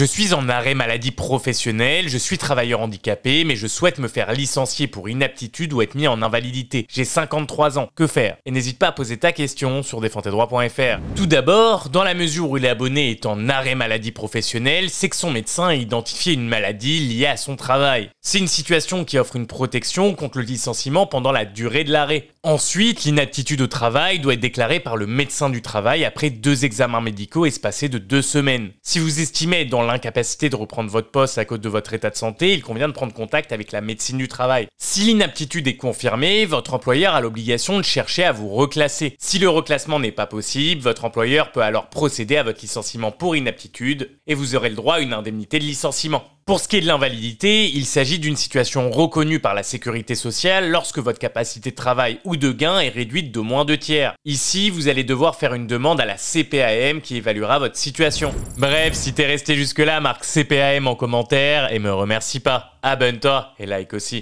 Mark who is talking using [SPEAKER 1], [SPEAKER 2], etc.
[SPEAKER 1] Je suis en arrêt maladie professionnelle, je suis travailleur handicapé, mais je souhaite me faire licencier pour inaptitude ou être mis en invalidité. J'ai 53 ans, que faire Et n'hésite pas à poser ta question sur défendtesdroits.fr. Tout d'abord, dans la mesure où l'abonné est en arrêt maladie professionnelle, c'est que son médecin a identifié une maladie liée à son travail. C'est une situation qui offre une protection contre le licenciement pendant la durée de l'arrêt. Ensuite, l'inaptitude au travail doit être déclarée par le médecin du travail après deux examens médicaux espacés de deux semaines. Si vous estimez être dans l'incapacité de reprendre votre poste à cause de votre état de santé, il convient de prendre contact avec la médecine du travail. Si l'inaptitude est confirmée, votre employeur a l'obligation de chercher à vous reclasser. Si le reclassement n'est pas possible, votre employeur peut alors procéder à votre licenciement pour inaptitude et vous aurez le droit à une indemnité de licenciement. Pour ce qui est de l'invalidité, il s'agit d'une situation reconnue par la sécurité sociale lorsque votre capacité de travail ou de gain est réduite de moins de tiers. Ici, vous allez devoir faire une demande à la CPAM qui évaluera votre situation. Bref, si t'es resté jusque-là, marque CPAM en commentaire et me remercie pas. Abonne-toi et like aussi.